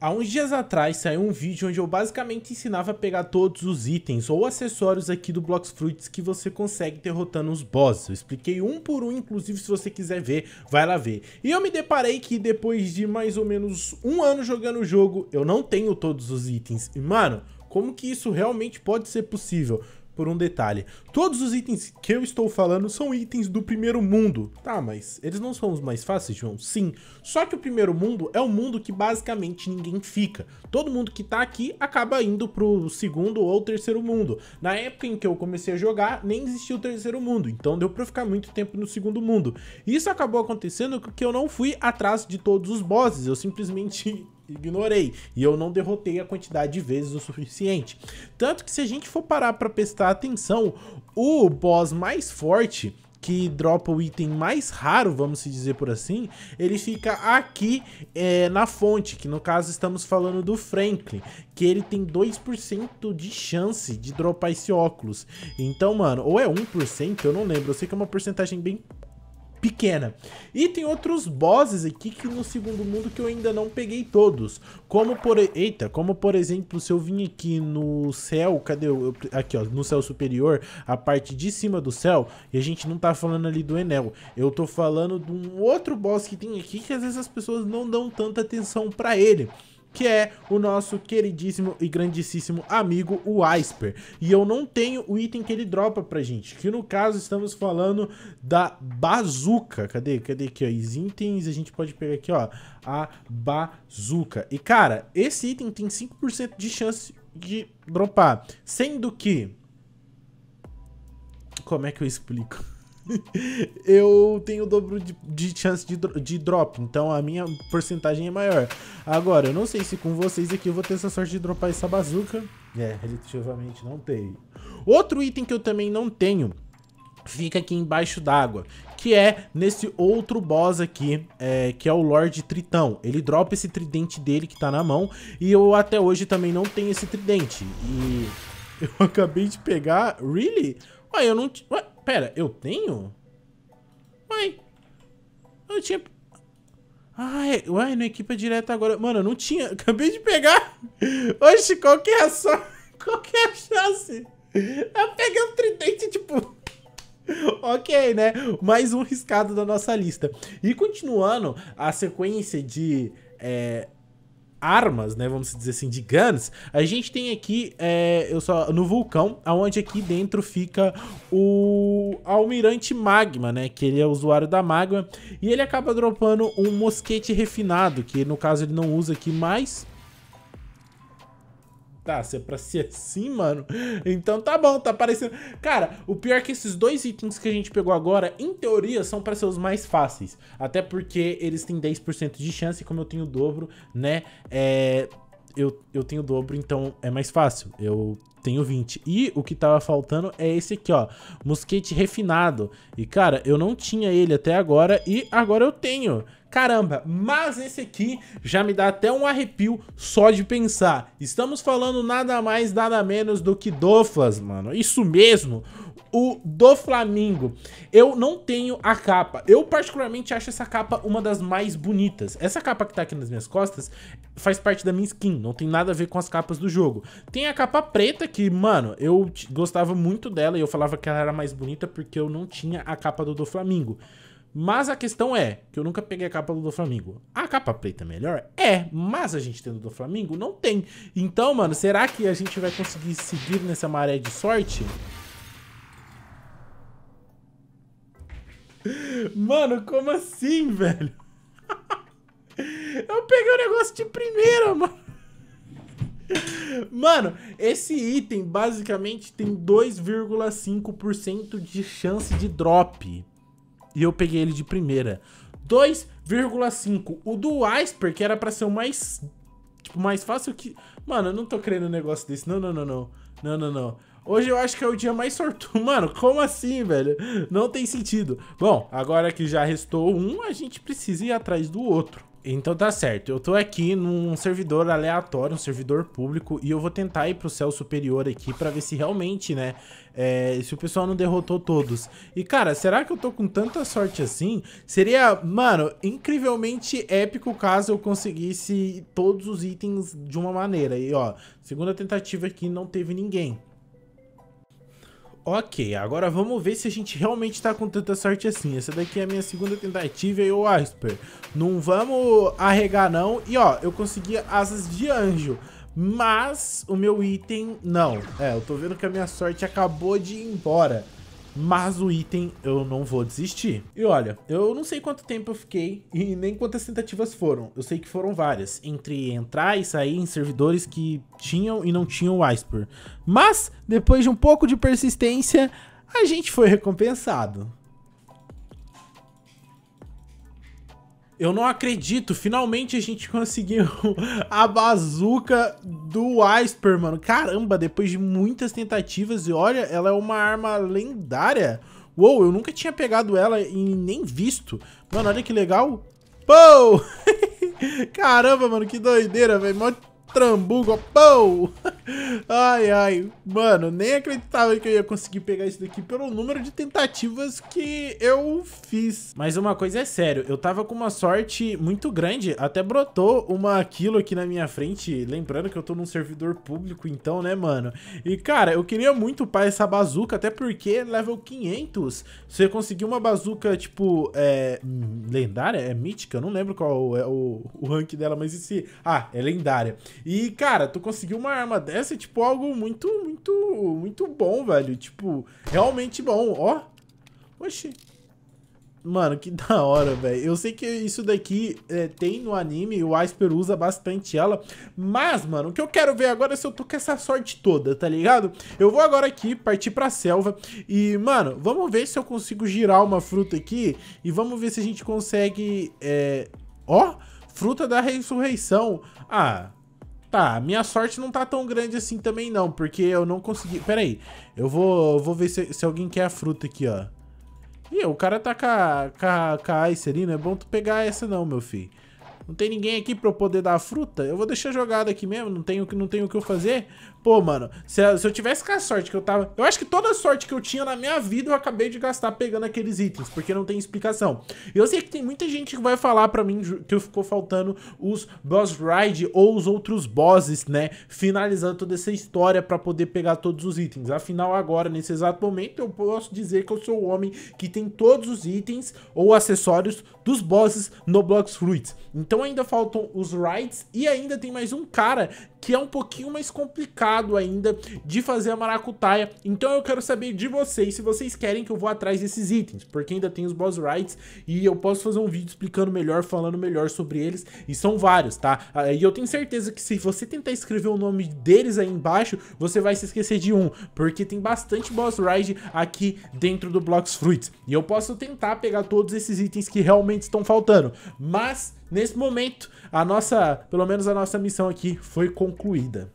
Há uns dias atrás saiu um vídeo onde eu basicamente ensinava a pegar todos os itens ou acessórios aqui do Blox Fruits que você consegue derrotando os bosses. Eu expliquei um por um, inclusive se você quiser ver, vai lá ver. E eu me deparei que depois de mais ou menos um ano jogando o jogo, eu não tenho todos os itens. E mano, como que isso realmente pode ser possível? por um detalhe. Todos os itens que eu estou falando são itens do primeiro mundo. Tá, mas eles não são os mais fáceis, João? Sim. Só que o primeiro mundo é o mundo que basicamente ninguém fica. Todo mundo que tá aqui acaba indo pro segundo ou terceiro mundo. Na época em que eu comecei a jogar, nem existia o terceiro mundo, então deu pra ficar muito tempo no segundo mundo. Isso acabou acontecendo porque eu não fui atrás de todos os bosses, eu simplesmente ignorei e eu não derrotei a quantidade de vezes o suficiente. Tanto que se a gente for parar para prestar atenção, o boss mais forte que dropa o item mais raro, vamos se dizer por assim, ele fica aqui é, na fonte, que no caso estamos falando do Franklin, que ele tem 2% de chance de dropar esse óculos. Então, mano, ou é 1%, eu não lembro, eu sei que é uma porcentagem bem pequena. E tem outros bosses aqui que no segundo mundo que eu ainda não peguei todos. Como por... Eita, como por exemplo, se eu vim aqui no céu, cadê eu? Aqui, ó, no céu superior, a parte de cima do céu, e a gente não tá falando ali do Enel. Eu tô falando de um outro boss que tem aqui que às vezes as pessoas não dão tanta atenção pra ele que é o nosso queridíssimo e grandíssimo amigo, o Asper. E eu não tenho o item que ele dropa pra gente, que no caso estamos falando da bazuca. Cadê? Cadê aqui, ó? Os itens a gente pode pegar aqui, ó, a bazuca. E, cara, esse item tem 5% de chance de dropar, sendo que... Como é que eu explico? eu tenho o dobro de, de chance de, de drop, então a minha porcentagem é maior. Agora, eu não sei se com vocês aqui eu vou ter essa sorte de dropar essa bazuca. É, relativamente não tenho. Outro item que eu também não tenho fica aqui embaixo d'água, que é nesse outro boss aqui, é, que é o Lorde Tritão. Ele dropa esse tridente dele que tá na mão, e eu até hoje também não tenho esse tridente. E eu acabei de pegar... Really? Ué, eu não... Ué, Pera, eu tenho? Uai. Eu tinha... Ai, uai, não equipa direta agora. Mano, eu não tinha. Acabei de pegar. Oxe, qual que é a só? Qual que é a chance? Eu peguei um tridente, tipo... ok, né? Mais um riscado da nossa lista. E continuando a sequência de... É, armas, né? Vamos dizer assim, de guns, a gente tem aqui é, eu só, no vulcão, aonde aqui dentro fica o Almirante Magma, né? Que ele é usuário da Magma. E ele acaba dropando um mosquete refinado, que no caso ele não usa aqui mais. Tá, se é pra ser assim, mano. Então tá bom, tá parecendo. Cara, o pior é que esses dois itens que a gente pegou agora, em teoria, são pra ser os mais fáceis. Até porque eles têm 10% de chance, e como eu tenho o dobro, né? É. Eu, eu tenho o dobro, então é mais fácil. Eu tenho 20. E o que tava faltando é esse aqui, ó. Mosquete refinado. E, cara, eu não tinha ele até agora e agora eu tenho. Caramba, mas esse aqui já me dá até um arrepio só de pensar. Estamos falando nada mais, nada menos do que Doflas, mano. Isso mesmo o do Flamengo. Eu não tenho a capa. Eu particularmente acho essa capa uma das mais bonitas. Essa capa que tá aqui nas minhas costas faz parte da minha skin, não tem nada a ver com as capas do jogo. Tem a capa preta que, mano, eu gostava muito dela e eu falava que ela era mais bonita porque eu não tinha a capa do do Flamengo. Mas a questão é que eu nunca peguei a capa do Flamengo. A capa preta é melhor? É, mas a gente tendo do Flamengo não tem. Então, mano, será que a gente vai conseguir seguir nessa maré de sorte? Mano, como assim, velho? Eu peguei o negócio de primeira, mano. Mano, esse item basicamente tem 2,5% de chance de drop. E eu peguei ele de primeira. 2,5. O do Iceberg, que era pra ser o mais... Tipo, mais fácil que... Mano, eu não tô crendo um negócio desse. Não, não, não, não. Não, não, não. Hoje eu acho que é o dia mais sortudo. Mano, como assim, velho? Não tem sentido. Bom, agora que já restou um, a gente precisa ir atrás do outro. Então tá certo, eu tô aqui num servidor aleatório, um servidor público, e eu vou tentar ir pro céu superior aqui pra ver se realmente, né, é, se o pessoal não derrotou todos. E cara, será que eu tô com tanta sorte assim? Seria, mano, incrivelmente épico caso eu conseguisse todos os itens de uma maneira. E ó, segunda tentativa aqui não teve ninguém. Ok, agora vamos ver se a gente realmente tá com tanta sorte assim. Essa daqui é a minha segunda tentativa e o Asper. Ah, não vamos arregar não. E ó, eu consegui asas de anjo. Mas o meu item, não. É, eu tô vendo que a minha sorte acabou de ir embora. Mas o item eu não vou desistir. E olha, eu não sei quanto tempo eu fiquei e nem quantas tentativas foram. Eu sei que foram várias, entre entrar e sair em servidores que tinham e não tinham o Iceberg. Mas, depois de um pouco de persistência, a gente foi recompensado. Eu não acredito, finalmente a gente conseguiu a bazuca do Iceper, mano. Caramba, depois de muitas tentativas, e olha, ela é uma arma lendária. Uou, eu nunca tinha pegado ela e nem visto. Mano, olha que legal. Pou! Caramba, mano, que doideira, velho. Mó trambuco, pou! Ai, ai. Mano, nem acreditava que eu ia conseguir pegar isso daqui pelo número de tentativas que eu fiz. Mas uma coisa é sério, eu tava com uma sorte muito grande. Até brotou uma aquilo aqui na minha frente. Lembrando que eu tô num servidor público então, né, mano? E, cara, eu queria muito upar essa bazuca, até porque é level 500, você conseguir uma bazuca, tipo, é... Hum, lendária? É mítica? Eu não lembro qual é o, o rank dela, mas esse... Ah, é lendária. E, cara, tu conseguiu uma arma dessa essa é tipo algo muito, muito, muito bom, velho. Tipo, realmente bom. Ó. Oxi. Mano, que da hora, velho. Eu sei que isso daqui é, tem no anime, o Asper usa bastante ela. Mas, mano, o que eu quero ver agora é se eu tô com essa sorte toda, tá ligado? Eu vou agora aqui, partir pra selva. E, mano, vamos ver se eu consigo girar uma fruta aqui. E vamos ver se a gente consegue... É... Ó, fruta da ressurreição. Ah... Tá, minha sorte não tá tão grande assim também não, porque eu não consegui... Pera aí, eu vou, vou ver se, se alguém quer a fruta aqui, ó. Ih, o cara tá com a, com a, com a Ice ali, não é bom tu pegar essa não, meu filho. Não tem ninguém aqui pra eu poder dar a fruta? Eu vou deixar jogado aqui mesmo, não tenho, não tenho o que eu fazer. Pô, mano, se, se eu tivesse com a sorte que eu tava... Eu acho que toda a sorte que eu tinha na minha vida eu acabei de gastar pegando aqueles itens, porque não tem explicação. Eu sei que tem muita gente que vai falar pra mim que ficou faltando os boss ride ou os outros bosses, né? Finalizando toda essa história pra poder pegar todos os itens. Afinal, agora, nesse exato momento, eu posso dizer que eu sou o homem que tem todos os itens ou acessórios dos bosses no Blox Fruits. Então, então ainda faltam os rights e ainda tem mais um cara que é um pouquinho mais complicado ainda de fazer a maracutaia. Então eu quero saber de vocês se vocês querem que eu vou atrás desses itens, porque ainda tem os boss rights e eu posso fazer um vídeo explicando melhor, falando melhor sobre eles, e são vários, tá? E eu tenho certeza que se você tentar escrever o nome deles aí embaixo, você vai se esquecer de um, porque tem bastante boss ride aqui dentro do Blocks Fruits. E eu posso tentar pegar todos esses itens que realmente estão faltando, mas nesse momento a nossa, pelo menos a nossa missão aqui foi concluída concluída.